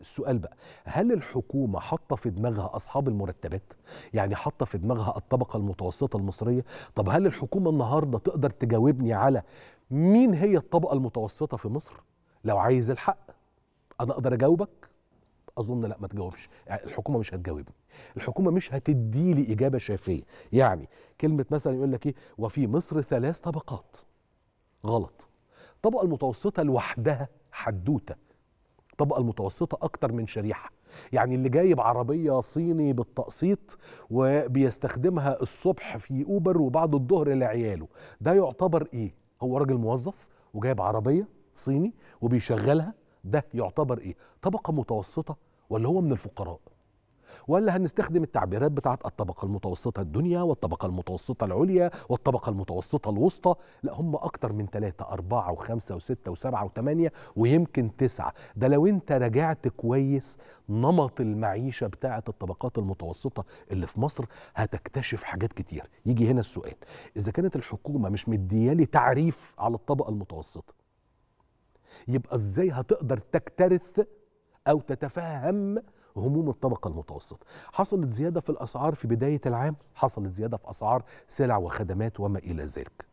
السؤال بقى هل الحكومة حاطة في دماغها أصحاب المرتبات؟ يعني حاطة في دماغها الطبقة المتوسطة المصرية؟ طب هل الحكومة النهاردة تقدر تجاوبني على مين هي الطبقة المتوسطة في مصر؟ لو عايز الحق أنا أقدر أجاوبك؟ أظن لا ما تجاوبش الحكومة مش هتجاوبني الحكومة مش هتدي لي إجابة شافية يعني كلمة مثلا يقول لك إيه وفي مصر ثلاث طبقات غلط الطبقة المتوسطة لوحدها حدوته الطبقه المتوسطه اكتر من شريحه يعني اللي جايب عربيه صيني بالتقسيط وبيستخدمها الصبح في اوبر وبعد الظهر لعياله ده يعتبر ايه هو راجل موظف وجايب عربيه صيني وبيشغلها ده يعتبر ايه طبقه متوسطه ولا هو من الفقراء ولا هنستخدم التعبيرات بتاعت الطبقة المتوسطة الدنيا والطبقة المتوسطة العليا والطبقة المتوسطة الوسطى لا هم أكتر من ثلاثة أربعة وخمسة وستة وسبعة وثمانية ويمكن تسعة ده لو أنت رجعت كويس نمط المعيشة بتاعت الطبقات المتوسطة اللي في مصر هتكتشف حاجات كتير يجي هنا السؤال إذا كانت الحكومة مش مديالي تعريف على الطبقة المتوسطة يبقى إزاي هتقدر تكترث أو تتفهم هموم الطبقة المتوسطة حصلت زيادة في الأسعار في بداية العام حصلت زيادة في أسعار سلع وخدمات وما إلى ذلك